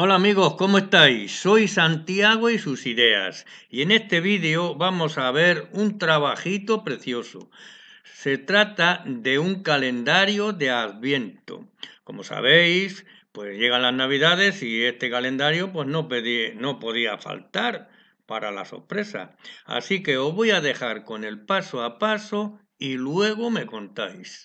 Hola amigos, ¿cómo estáis? Soy Santiago y sus ideas y en este vídeo vamos a ver un trabajito precioso. Se trata de un calendario de Adviento. Como sabéis, pues llegan las Navidades y este calendario pues no, no podía faltar para la sorpresa. Así que os voy a dejar con el paso a paso y luego me contáis.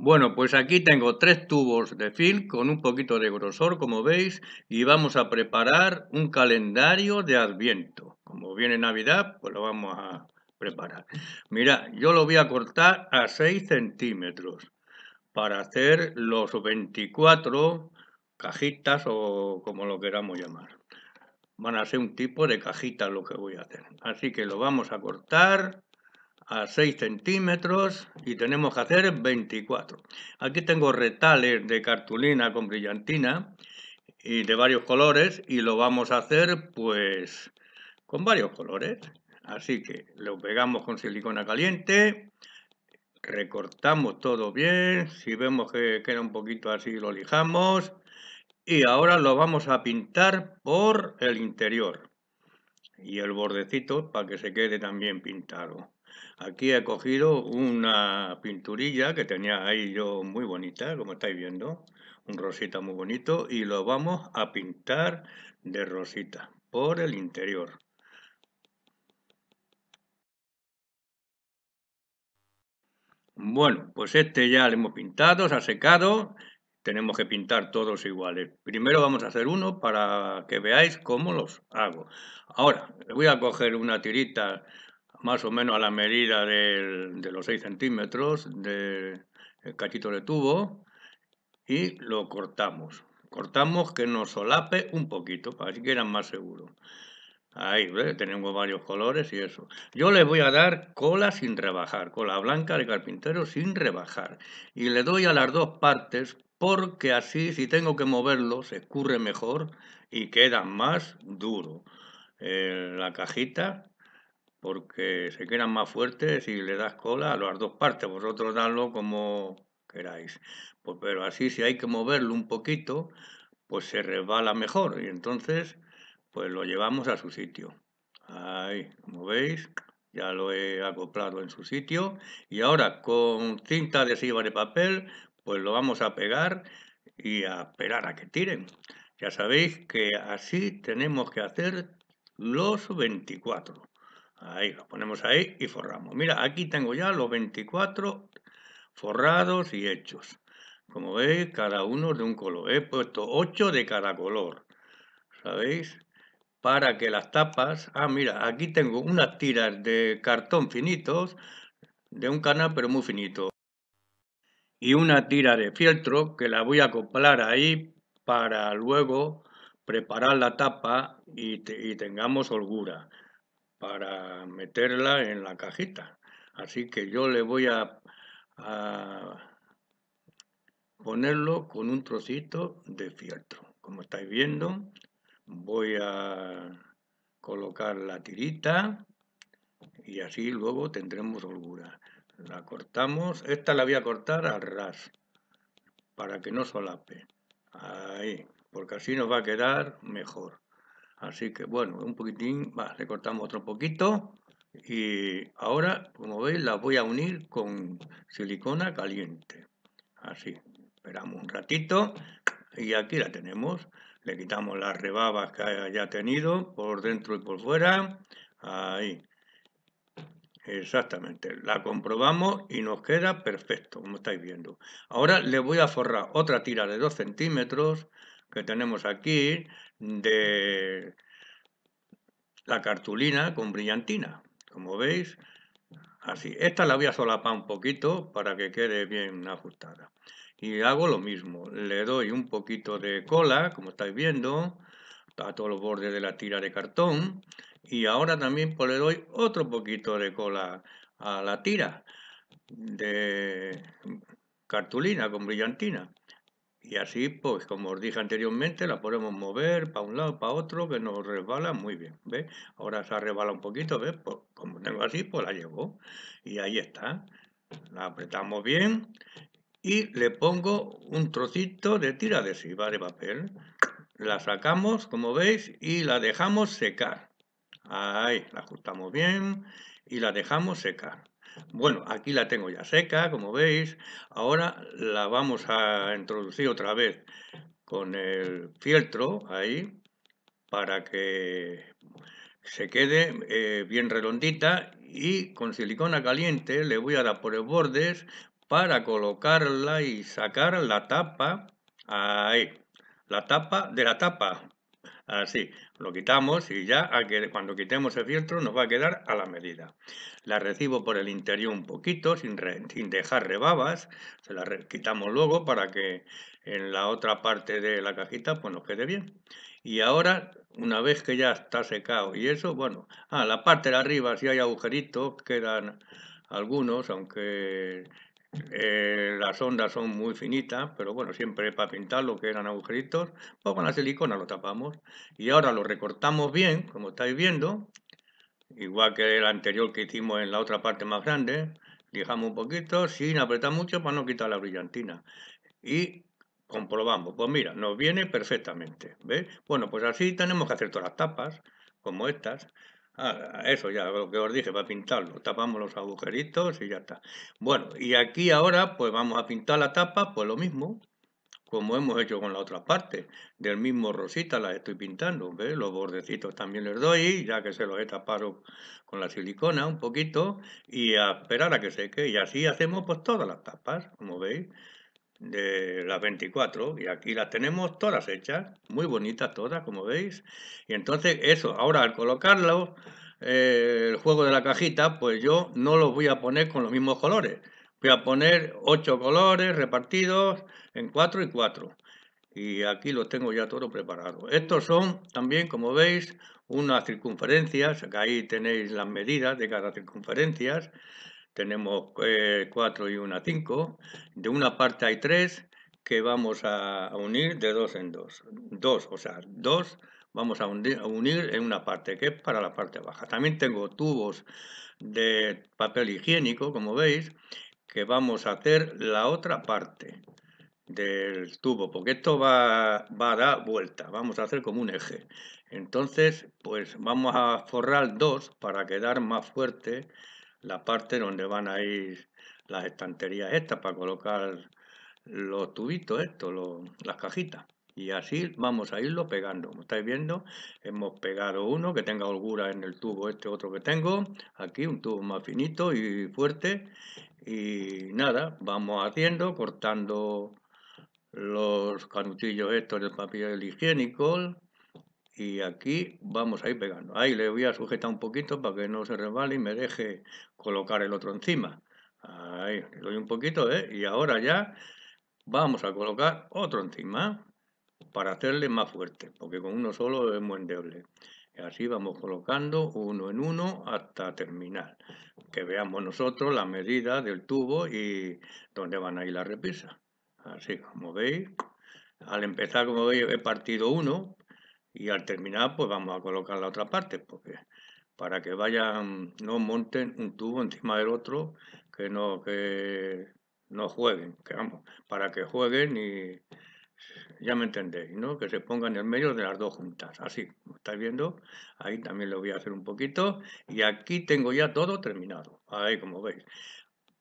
Bueno, pues aquí tengo tres tubos de film con un poquito de grosor, como veis, y vamos a preparar un calendario de Adviento. Como viene Navidad, pues lo vamos a preparar. Mira, yo lo voy a cortar a 6 centímetros para hacer los 24 cajitas o como lo queramos llamar. Van a ser un tipo de cajita lo que voy a hacer. Así que lo vamos a cortar a 6 centímetros y tenemos que hacer 24. Aquí tengo retales de cartulina con brillantina y de varios colores y lo vamos a hacer pues con varios colores. Así que lo pegamos con silicona caliente, recortamos todo bien, si vemos que queda un poquito así lo lijamos y ahora lo vamos a pintar por el interior y el bordecito para que se quede también pintado. Aquí he cogido una pinturilla que tenía ahí yo muy bonita, como estáis viendo, un rosita muy bonito y lo vamos a pintar de rosita por el interior. Bueno, pues este ya lo hemos pintado, se ha secado tenemos que pintar todos iguales. Primero vamos a hacer uno para que veáis cómo los hago. Ahora, voy a coger una tirita más o menos a la medida de los 6 centímetros del cachito de tubo y lo cortamos. Cortamos que nos solape un poquito, para que eran más seguro. Ahí, tenemos varios colores y eso. Yo les voy a dar cola sin rebajar, cola blanca de carpintero sin rebajar. Y le doy a las dos partes porque así si tengo que moverlo se escurre mejor y queda más duro. Eh, la cajita, porque se quedan más fuertes si le das cola a las dos partes, vosotros dadlo como queráis. Pues, pero así si hay que moverlo un poquito, pues se resbala mejor y entonces pues lo llevamos a su sitio. Ahí, como veis, ya lo he acoplado en su sitio y ahora con cinta adhesiva de papel pues lo vamos a pegar y a esperar a que tiren. Ya sabéis que así tenemos que hacer los 24. Ahí lo ponemos ahí y forramos. Mira, aquí tengo ya los 24 forrados y hechos. Como veis, cada uno de un color. He puesto 8 de cada color. ¿Sabéis? Para que las tapas... Ah, mira, aquí tengo unas tiras de cartón finitos de un canal, pero muy finito y una tira de fieltro que la voy a acoplar ahí para luego preparar la tapa y, tengamos holgura para meterla en la cajita. Así que yo le voy a, a ponerlo con un trocito de fieltro. Como estáis viendo, voy a colocar la tirita y así luego tendremos holgura. La cortamos. Esta la voy a cortar al ras para que no solape. Ahí, porque así nos va a quedar mejor. Así que bueno, un poquitín, va, le cortamos otro poquito y ahora, como veis, la voy a unir con silicona caliente. Así, esperamos un ratito y aquí la tenemos. Le quitamos las rebabas que haya tenido por dentro y por fuera. Ahí, Exactamente, la comprobamos y nos queda perfecto, como estáis viendo. Ahora le voy a forrar otra tira de 2 centímetros que tenemos aquí de la cartulina con brillantina, como veis. Así, esta la voy a solapar un poquito para que quede bien ajustada. Y hago lo mismo, le doy un poquito de cola, como estáis viendo, a todos los bordes de la tira de cartón y ahora también pues, le doy otro poquito de cola a la tira de cartulina con brillantina y así pues como os dije anteriormente la podemos mover para un lado para otro que nos resbala muy bien ¿ves? ahora se resbala un poquito ¿ves? Pues, como tengo así pues la llevo y ahí está la apretamos bien y le pongo un trocito de tira adhesiva de papel la sacamos, como veis, y la dejamos secar. Ahí, la ajustamos bien y la dejamos secar. Bueno, aquí la tengo ya seca, como veis. Ahora la vamos a introducir otra vez con el fieltro ahí para que se quede eh, bien redondita y con silicona caliente le voy a dar por los bordes para colocarla y sacar la tapa ahí la tapa de la tapa. Así, lo quitamos y ya cuando quitemos el fieltro nos va a quedar a la medida. La recibo por el interior un poquito, sin, sin dejar rebabas. Se la quitamos luego para que en la otra parte de la cajita pues nos quede bien. Y ahora, una vez que ya está secado y eso, bueno, a ah, la parte de arriba si hay agujeritos, quedan algunos, aunque eh, las ondas son muy finitas, pero bueno, siempre para pintar lo que eran agujeritos, pues con la silicona lo tapamos. Y ahora lo recortamos bien, como estáis viendo, igual que el anterior que hicimos en la otra parte más grande. Lijamos un poquito, sin apretar mucho para no quitar la brillantina. Y comprobamos, pues mira, nos viene perfectamente, ve Bueno, pues así tenemos que hacer todas las tapas, como estas. Ah, eso ya, lo que os dije, para pintarlo. Tapamos los agujeritos y ya está. Bueno, y aquí ahora pues vamos a pintar la tapa, pues lo mismo, como hemos hecho con la otra parte. Del mismo rosita la estoy pintando, ¿ves? Los bordecitos también les doy, ya que se los he tapado con la silicona un poquito, y a esperar a que seque. Y así hacemos pues todas las tapas, como veis de las 24 y aquí las tenemos todas hechas, muy bonitas todas, como veis. Y entonces eso, ahora al colocarlo, eh, el juego de la cajita, pues yo no los voy a poner con los mismos colores. Voy a poner ocho colores repartidos en 4 y 4. Y aquí los tengo ya todo preparado. Estos son también, como veis, unas circunferencias. Acá ahí tenéis las medidas de cada circunferencia tenemos 4 eh, y una 5. De una parte hay 3 que vamos a unir de 2 en 2. 2, o sea, 2 vamos a unir, en una parte, que es para la parte baja. También tengo tubos de papel higiénico, como veis, que vamos a hacer la otra parte del tubo, porque esto va, a dar vuelta, vamos a hacer como un eje. Entonces, pues vamos a forrar dos para quedar más fuerte la parte donde van a ir las estanterías estas para colocar los tubitos estos, las cajitas. Y así vamos a irlo pegando. Como estáis viendo, hemos pegado uno que tenga holgura en el tubo este otro que tengo. Aquí un tubo más finito y fuerte. Y nada, vamos haciendo, cortando los canutillos estos del papel higiénico, y aquí vamos a ir pegando. Ahí le voy a sujetar un poquito para que no se resbale y me deje colocar el otro encima. Ahí, le doy un poquito, ¿eh? Y ahora ya vamos a colocar otro encima para hacerle más fuerte, porque con uno solo es muy endeble. Y así vamos colocando uno en uno hasta terminar. Que veamos nosotros la medida del tubo y dónde van a ir las repisas. Así como veis, al empezar, como veis, he partido uno, y al terminar pues vamos a colocar la otra parte porque para que vayan no monten un tubo encima del otro que no que jueguen que vamos para que jueguen y ya me entendéis no que se pongan en el medio de las dos juntas así como estáis viendo ahí también lo voy a hacer un poquito y aquí tengo ya todo terminado ahí como veis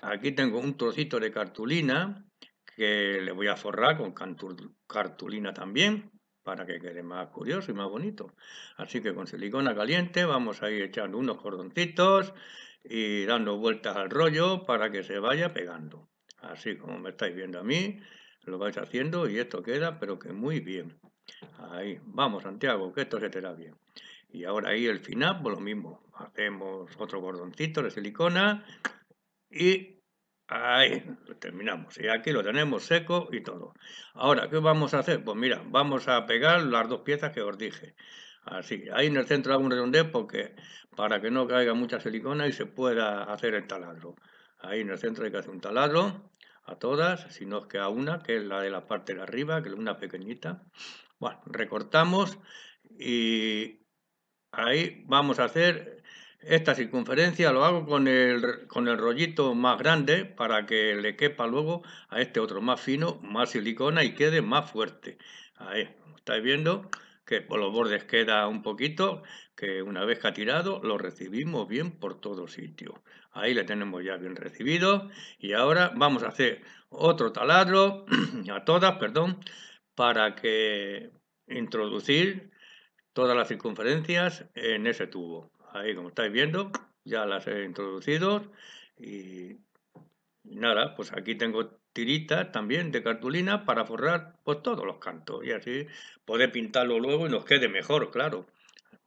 aquí tengo un trocito de cartulina que le voy a forrar con cartulina también para que quede más curioso y más bonito. Así que con silicona caliente vamos a ir echando unos cordoncitos y dando vueltas al rollo para que se vaya pegando. Así como me estáis viendo a mí, lo vais haciendo y esto queda, pero que muy bien. Ahí, vamos Santiago, que esto se te da bien. Y ahora ahí el final, pues lo mismo. Hacemos otro cordoncito de silicona y Ahí, terminamos. Y aquí lo tenemos seco y todo. Ahora, ¿qué vamos a hacer? Pues mira, vamos a pegar las dos piezas que os dije. Así, ahí en el centro hago un redondez porque para que no caiga mucha silicona y se pueda hacer el taladro. Ahí en el centro hay que hacer un taladro a todas, si no queda que a una, que es la de la parte de arriba, que es una pequeñita. Bueno, recortamos y ahí vamos a hacer esta circunferencia lo hago con el, rollito más grande para que le quepa luego a este otro más fino, más silicona y quede más fuerte. Ahí, estáis viendo que por los bordes queda un poquito, que una vez que ha tirado lo recibimos bien por todo sitio. Ahí le tenemos ya bien recibido y ahora vamos a hacer otro taladro, a todas, perdón, para que introducir todas las circunferencias en ese tubo ahí como estáis viendo, ya las he introducido y nada, pues aquí tengo tiritas también de cartulina para forrar pues todos los cantos y así poder pintarlo luego y nos quede mejor, claro.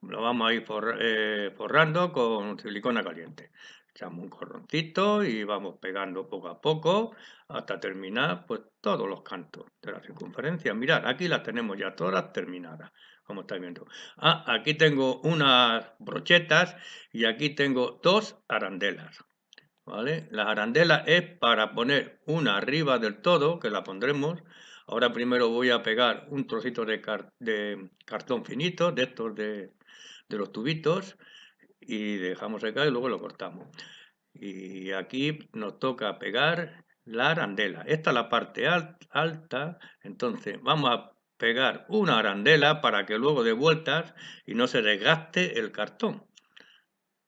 Lo vamos a ir eh, forrando con silicona caliente. Echamos un corroncito y vamos pegando poco a poco hasta terminar pues todos los cantos de la circunferencia. Mirad, aquí las tenemos ya todas terminadas estáis viendo. Ah, aquí tengo unas brochetas y aquí tengo dos arandelas. ¿Vale? Las arandelas es para poner una arriba del todo, que la pondremos. Ahora primero voy a pegar un trocito de, cartón finito, de estos de, los tubitos, y dejamos acá y luego lo cortamos. Y aquí nos toca pegar la arandela. Esta es la parte alta, entonces vamos a pegar una arandela para que luego de vueltas y no se desgaste el cartón.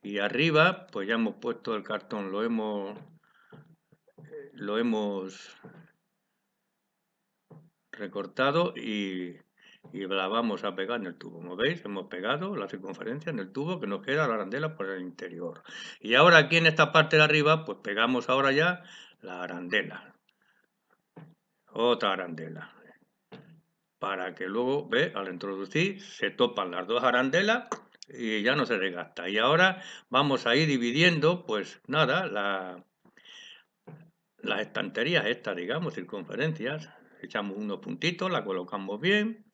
Y arriba, pues ya hemos puesto el cartón, lo hemos, lo hemos recortado y, y la vamos a pegar en el tubo. Como veis, hemos pegado la circunferencia en el tubo que nos queda la arandela por el interior. Y ahora aquí en esta parte de arriba, pues pegamos ahora ya la arandela. Otra arandela para que luego, ve, al introducir, se topan las dos arandelas y ya no se desgasta. Y ahora vamos a ir dividiendo, pues nada, la, las estanterías estas, digamos, circunferencias. Echamos unos puntitos, la colocamos bien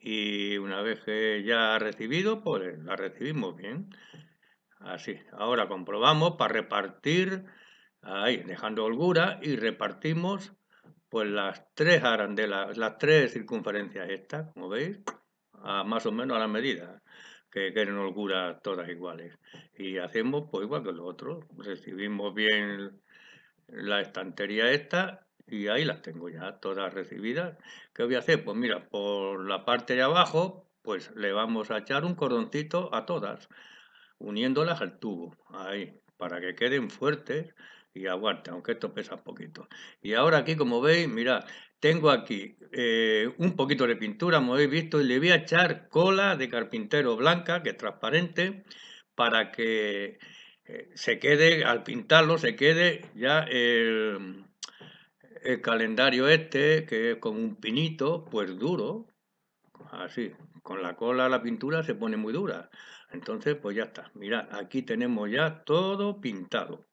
y una vez que ya ha recibido, pues la recibimos bien. Así, ahora comprobamos para repartir, ahí, dejando holgura y repartimos pues las tres arandelas, las tres circunferencias estas, como veis, a más o menos a la medida, que quieren holguras todas iguales. Y hacemos pues igual que lo otro, recibimos bien la estantería esta y ahí las tengo ya todas recibidas. ¿Qué voy a hacer? Pues mira, por la parte de abajo, pues le vamos a echar un cordoncito a todas, uniéndolas al tubo, ahí, para que queden fuertes y aguante aunque esto pesa poquito. Y ahora aquí, como veis, mirad, tengo aquí eh, un poquito de pintura, como habéis visto, y le voy a echar cola de carpintero blanca, que es transparente, para que eh, se quede, al pintarlo, se quede ya el, el calendario este, que es con un pinito, pues duro, así, con la cola la pintura se pone muy dura. Entonces, pues ya está. Mirad, aquí tenemos ya todo pintado.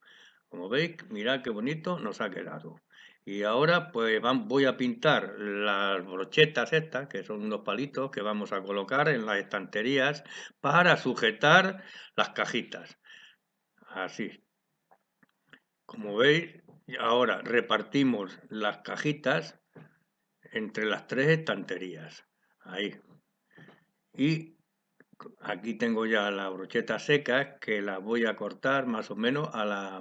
Como veis, mirad qué bonito nos ha quedado. Y ahora pues voy a pintar las brochetas estas, que son unos palitos que vamos a colocar en las estanterías para sujetar las cajitas. Así. Como veis, ahora repartimos las cajitas entre las tres estanterías. Ahí. Y Aquí tengo ya la brocheta seca, que la voy a cortar más o menos a, la,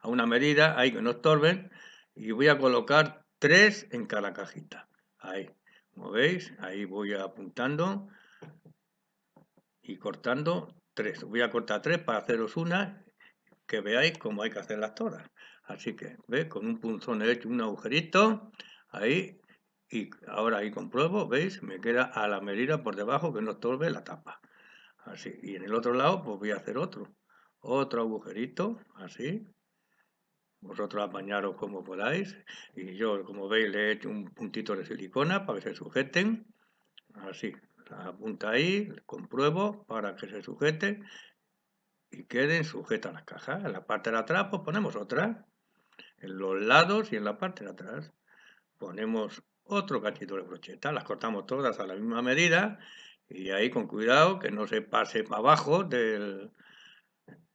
a una medida, ahí que no estorben, y voy a colocar tres en cada cajita. Ahí, como veis, ahí voy apuntando y cortando tres. Voy a cortar tres para haceros una que veáis cómo hay que hacer las todas. Así que, ve, Con un punzón he hecho un agujerito, ahí, y ahora ahí compruebo, ¿veis? Me queda a la medida por debajo que no estorbe la tapa. Y en el otro lado, pues voy a hacer otro. Otro agujerito, así. Vosotros apañaros como podáis. Y yo, como veis, le he hecho un puntito de silicona para que se sujeten. Así. La punta ahí, compruebo para que se sujete y queden sujetas las cajas. En la parte de atrás, pues ponemos otra. En los lados y en la parte de atrás ponemos otro cachito de brocheta. Las cortamos todas a la misma medida y ahí con cuidado que no se pase para abajo del,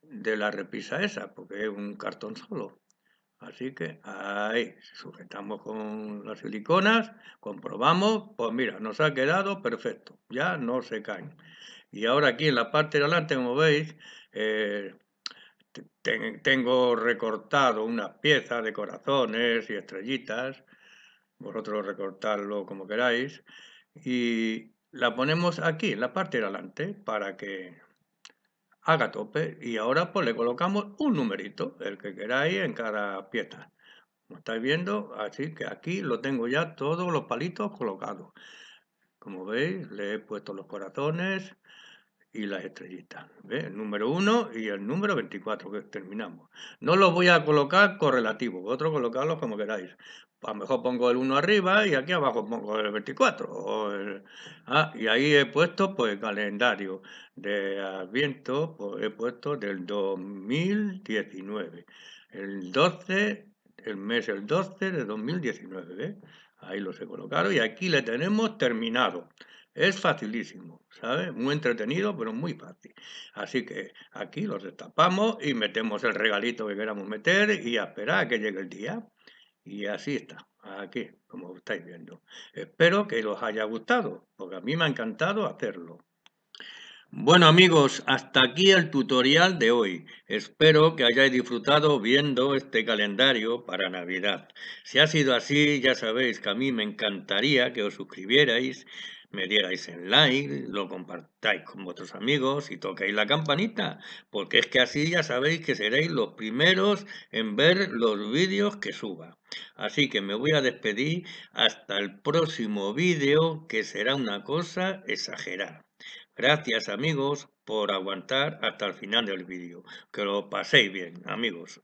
de la repisa esa, porque es un cartón solo. Así que ahí sujetamos con las siliconas, comprobamos, pues mira, nos ha quedado perfecto, ya no se caen. Y ahora aquí en la parte de adelante, como veis, eh, tengo recortado unas piezas de corazones y estrellitas, vosotros recortadlo como queráis, y, la ponemos aquí, en la parte de adelante, para que haga tope. Y ahora pues le colocamos un numerito, el que queráis en cada pieza. Como estáis viendo, así que aquí lo tengo ya todos los palitos colocados. Como veis, le he puesto los corazones, y las estrellitas. El número 1 y el número 24 que terminamos. No los voy a colocar correlativos, vosotros colocarlos como queráis. A lo mejor pongo el 1 arriba y aquí abajo pongo el 24. Ah, y ahí he puesto pues, el calendario de Adviento, pues, he puesto del 2019. El 12, el mes el 12 de 2019. Ahí los he colocado y aquí le tenemos terminado. Es facilísimo, ¿sabes? Muy entretenido, pero muy fácil. Así que aquí los destapamos y metemos el regalito que queramos meter y a esperar a que llegue el día. Y así está, aquí, como estáis viendo. Espero que os haya gustado, porque a mí me ha encantado hacerlo. Bueno amigos, hasta aquí el tutorial de hoy. Espero que hayáis disfrutado viendo este calendario para Navidad. Si ha sido así, ya sabéis que a mí me encantaría que os suscribierais, me dierais en like, lo compartáis con vuestros amigos y toquéis la campanita, porque es que así ya sabéis que seréis los primeros en ver los vídeos que suba. Así que me voy a despedir hasta el próximo vídeo, que será una cosa exagerada. Gracias amigos por aguantar hasta el final del vídeo. Que lo paséis bien amigos.